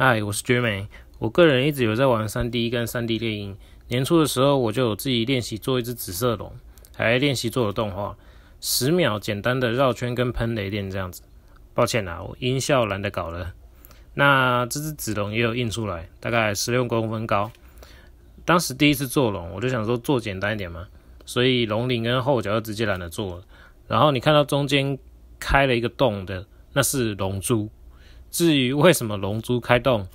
嗨，我是绝美。我个人一直有在玩三 D 跟三 D 猎鹰。年初的时候，我就有自己练习做一只紫色龙，还练习做了动画，十秒简单的绕圈跟喷雷电这样子。抱歉啦，我音效懒得搞了。那这只紫龙也有印出来，大概十六公分高。当时第一次做龙，我就想说做简单一点嘛，所以龙鳞跟后脚就直接懒得做了。然后你看到中间开了一个洞的，那是龙珠。至于为什么龙珠开动，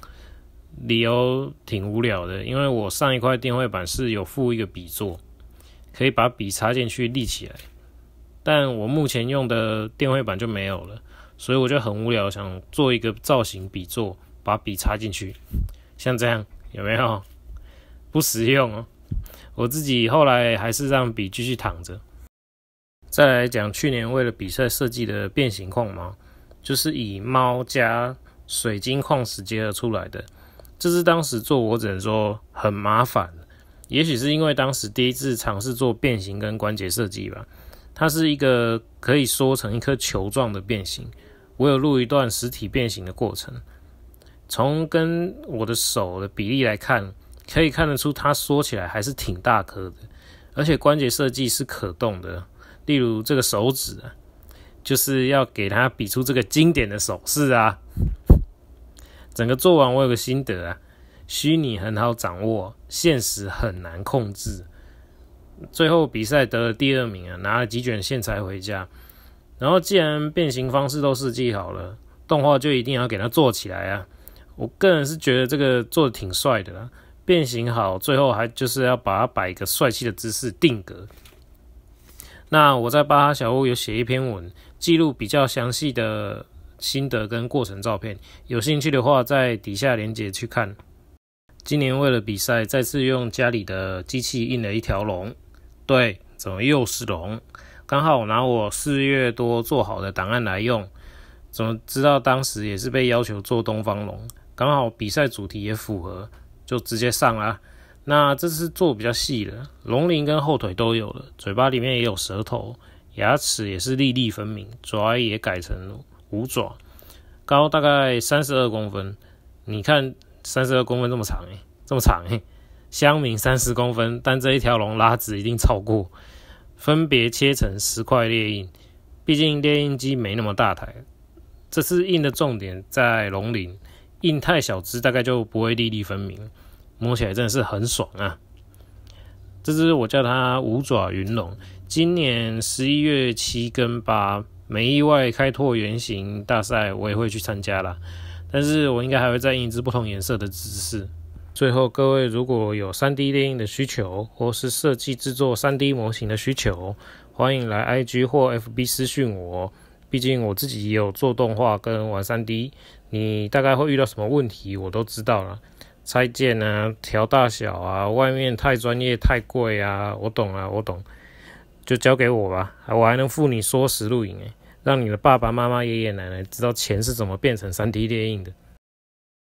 理由挺无聊的，因为我上一块电绘板是有附一个笔座，可以把笔插进去立起来，但我目前用的电绘板就没有了，所以我就很无聊，想做一个造型笔座，把笔插进去，像这样有没有？不实用哦，我自己后来还是让笔继续躺着。再来讲去年为了比赛设计的变形框吗？就是以猫加水晶矿石结合出来的，这是当时做，我只能说很麻烦。也许是因为当时第一次尝试做变形跟关节设计吧。它是一个可以缩成一颗球状的变形，我有录一段实体变形的过程。从跟我的手的比例来看，可以看得出它缩起来还是挺大颗的，而且关节设计是可动的，例如这个手指。就是要给他比出这个经典的手势啊！整个做完我有个心得啊，虚拟很好掌握，现实很难控制。最后比赛得了第二名啊，拿了几卷线材回家。然后既然变形方式都设计好了，动画就一定要给它做起来啊！我个人是觉得这个做的挺帅的啦，变形好，最后还就是要把它摆一个帅气的姿势定格。那我在巴哈小屋有写一篇文，记录比较详细的心得跟过程照片，有兴趣的话在底下链接去看。今年为了比赛，再次用家里的机器印了一条龙。对，怎么又是龙？刚好拿我四月多做好的档案来用。怎么知道当时也是被要求做东方龙？刚好比赛主题也符合，就直接上了。那这是做比较细的，龙鳞跟后腿都有了，嘴巴里面也有舌头，牙齿也是粒粒分明，爪也改成五爪，高大概三十二公分。你看三十二公分这么长哎，这么长哎，香民三十公分，但这一条龙拉直一定超过。分别切成十块猎印，毕竟猎印机没那么大台。这次印的重点在龙鳞，印太小只大概就不会粒粒分明。摸起来真的是很爽啊！这只我叫它五爪云龙。今年十一月七跟八，没意外开拓原型大赛，我也会去参加啦。但是我应该还会再印一只不同颜色的姿势。最后，各位如果有三 D 电影的需求，或是设计制作三 D 模型的需求，欢迎来 IG 或 FB 私讯我。毕竟我自己也有做动画跟玩三 D，你大概会遇到什么问题，我都知道了。拆件啊，调大小啊，外面太专业太贵啊，我懂啊，我懂，就交给我吧，我还能付你说时录影哎，让你的爸爸妈妈爷爷奶奶知道钱是怎么变成 3D 电影的。